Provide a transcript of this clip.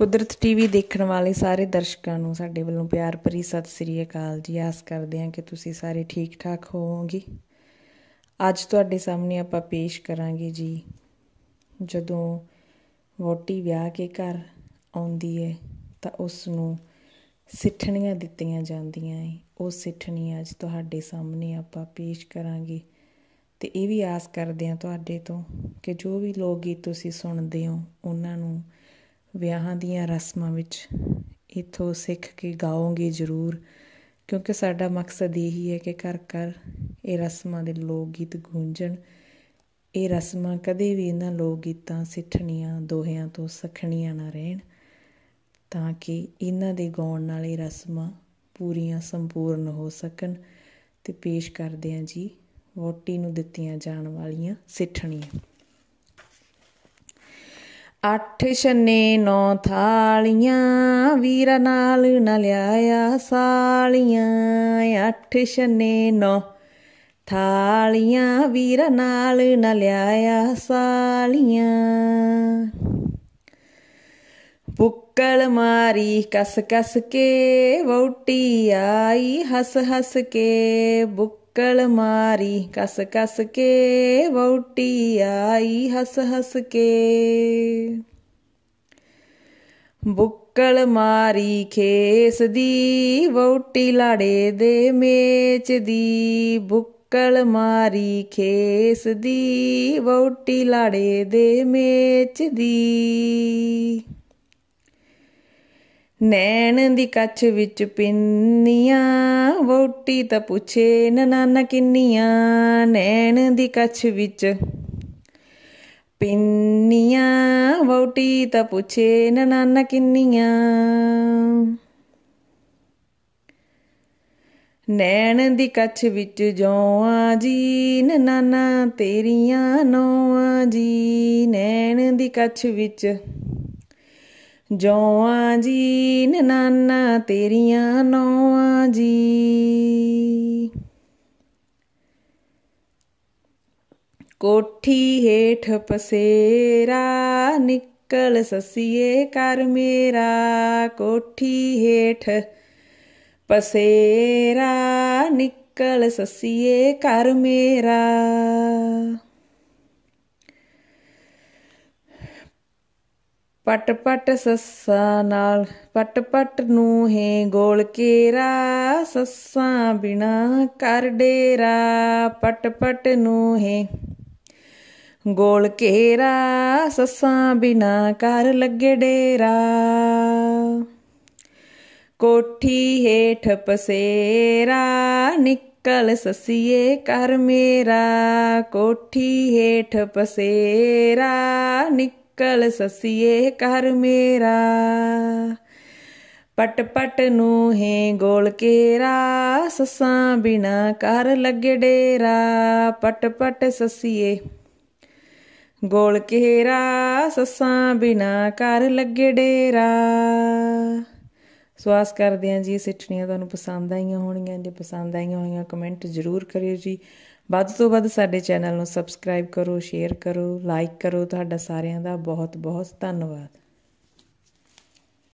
ਕੁਦਰਤ ਟੀਵੀ ਦੇਖਣ ਵਾਲੇ ਸਾਰੇ ਦਰਸ਼ਕਾਂ ਨੂੰ ਸਾਡੇ ਵੱਲੋਂ ਪਿਆਰ ਭਰੀ ਸਤਿ ਸ੍ਰੀ ਅਕਾਲ ਜੀ ਆਸ ਕਰਦੇ ਹਾਂ ਕਿ ਤੁਸੀਂ ਸਾਰੇ ਠੀਕ ਠਾਕ ਹੋਵੋਗੇ ਅੱਜ ਤੁਹਾਡੇ ਸਾਹਮਣੇ ਆਪਾਂ ਪੇਸ਼ ਕਰਾਂਗੇ ਜੀ ਜਦੋਂ ਵੋਟੀ ਵਿਆਹ ਕੇ ਘਰ ਆਉਂਦੀ ਹੈ ਤਾਂ ਉਸ ਨੂੰ ਸਿੱਠਣੀਆਂ ਦਿੱਤੀਆਂ ਜਾਂਦੀਆਂ ਹੈ ਉਹ ਸਿੱਠਣੀ ਅੱਜ ਤੁਹਾਡੇ ਸਾਹਮਣੇ ਆਪਾਂ ਪੇਸ਼ ਕਰਾਂਗੇ ਤੇ ਇਹ ਵੀ ਆਸ ਕਰਦੇ ਹਾਂ ਤੁਹਾਡੇ ਤੋਂ ਕਿ ਜੋ ਵੀ ਲੋਕ ਗੀਤ ਤੁਸੀਂ ਸੁਣਦੇ ਹੋ ਉਹਨਾਂ ਨੂੰ ਵਿਆਹਾਂ ਦੀਆਂ ਰਸਮਾਂ ਵਿੱਚ ਇਥੋਂ ਸਿੱਖ ਕੇ ਗਾਓਗੇ ਜ਼ਰੂਰ ਕਿਉਂਕਿ ਸਾਡਾ ਮਕਸਦ ਇਹੀ ਹੈ ਕਿ ਘਰ ਘਰ ਇਹ ਰਸਮਾਂ ਦੇ ਲੋਕ ਗੀਤ ਗੂੰਜਣ ਇਹ ਰਸਮਾਂ ਕਦੇ ਵੀ ਇਹਨਾਂ ਲੋਕ ਗੀਤਾਂ ਸਿੱਠਣੀਆਂ ਦੋਹਿਆਂ ਤੋਂ ਸਖਣੀਆਂ ਨਾ ਰਹਿਣ ਤਾਂ ਕਿ ਇਹਨਾਂ ਦੇ ਗਾਉਣ ਨਾਲ ਇਹ ਰਸਮਾਂ ਪੂਰੀਆਂ ਸੰਪੂਰਨ ਹੋ ਸਕਣ ਤੇ ਪੇਸ਼ ਕਰਦੇ ਹਾਂ ਜੀ ਵੋਟੀ ਨੂੰ ਦਿੱਤੀਆਂ ਜਾਣ ਵਾਲੀਆਂ ਸਿੱਠਣੀਆਂ ਅੱਠ ਛੰਨੇ ਨੌ ਥਾਲੀਆਂ ਵੀਰ ਨਾਲ ਨਾ ਲਿਆਇਆ ਸਾਲੀਆਂ ਅੱਠ ਛੰਨੇ ਨੌ ਥਾਲੀਆਂ ਵੀਰ ਨਾਲ ਨਾ ਲਿਆਇਆ ਸਾਲੀਆਂ ਬੁੱਕਲ ਮਾਰੀ ਕਸ ਕਸ ਕੇ ਵੋਟੀ ਆਈ ਹਸ ਹਸ ਕੇ ਬੁੱਕ ਨੱਕਲ ਮਾਰੀ ਕਸ ਕਸ ਕੇ ਵੌਟੀ ਆਈ ਹਸ ਹਸ ਕੇ ਬੁੱਕਲ ਮਾਰੀ ਖੇਸ ਦੀ ਵੌਟੀ ਲਾੜੇ ਦੇ ਮੇਚ ਦੀ ਬੁੱਕਲ ਮਾਰੀ ਖੇਸ ਦੀ ਵੌਟੀ ਲਾੜੇ ਦੇ ਮੇਚ ਦੀ ਨੈਣ ਦੀ ਕੱਚ ਵਿੱਚ ਪਿੰਨੀਆਂ ਵੋਟੀ ਤਾਂ ਪੁੱਛੇ ਨਾਨਾ ਕਿੰਨੀਆਂ ਨੈਣ ਦੀ ਕੱਚ ਵਿੱਚ ਪਿੰਨੀਆਂ ਵੋਟੀ ਤਾਂ ਪੁੱਛੇ ਨਾਨਾ ਕਿੰਨੀਆਂ ਨੈਣ ਦੀ ਕੱਚ ਵਿੱਚ ਜੋਆਂ ਜੀ ਨਾਨਾ ਤੇਰੀਆਂ ਨੋਆਂ ਜੀ ਨੈਣ ਦੀ ਕੱਚ ਵਿੱਚ ਜੌਆਂ ਜੀ ਨਨਾਨਾ ਤੇਰੀਆਂ ਨੌਆਂ ਜੀ ਕੋਠੀ ਹੇਠ ਪਸੇਰਾ ਨਿਕਲ ਸਸੀਏ ਕਰ ਮੇਰਾ ਕੋਠੀ ਹੇਠ ਪਸੇਰਾ ਨਿਕਲ ਸਸੀਏ ਕਰ ਮੇਰਾ ਪਟ ਪਟ ਸੱਸਾ ਨਾਲ ਪਟ ਪਟ ਨੂੰ ਹੈ ਗੋਲ ਕੇਰਾ ਸੱਸਾ ਬਿਨਾ ਕਰ ਡੇਰਾ ਪਟ ਪਟ ਨੂੰ ਹੈ ਗੋਲ ਕੇਰਾ ਸੱਸਾ ਬਿਨਾ ਕਰ ਲੱਗੇ ਡੇਰਾ ਕੋਠੀ ਹੈ ਠਪਸੇਰਾ ਨਿਕਲ ਸਸੀਏ ਕਰ ਮੇਰਾ ਕੋਠੀ ਹੈ ਠਪਸੇਰਾ ਕਲ ਸਸੀਏ ਕਰ ਮੇਰਾ ਪਟ ਪਟ ਨੂੰ ਹੈ ਗੋਲ ਕੇਰਾ ਸਸਾਂ ਬਿਨਾ ਕਰ ਲੱਗੇ ਡੇਰਾ ਪਟ ਪਟ ਸਸੀਏ ਗੋਲ ਕੇਰਾ ਸਸਾਂ ਬਿਨਾ ਕਰ ਲੱਗੇ ਡੇਰਾ ਸਵਾਸ ਕਰਦੇ ਆ ਜੀ ਸਿੱਠਣੀਆਂ ਤੁਹਾਨੂੰ ਪਸੰਦ ਆਈਆਂ ਹੋਣਗੀਆਂ ਜੇ ਪਸੰਦ ਆਈਆਂ ਹੋਈਆਂ ਕਮੈਂਟ ਜ਼ਰੂਰ ਕਰਿਓ ਜੀ ਵੱਧ ਤੋਂ ਵੱਧ ਸਾਡੇ ਚੈਨਲ ਨੂੰ ਸਬਸਕ੍ਰਾਈਬ ਕਰੋ ਸ਼ੇਅਰ ਕਰੋ ਲਾਈਕ ਕਰੋ ਤੁਹਾਡਾ ਸਾਰਿਆਂ ਦਾ ਬਹੁਤ ਬਹੁਤ ਧੰਨਵਾਦ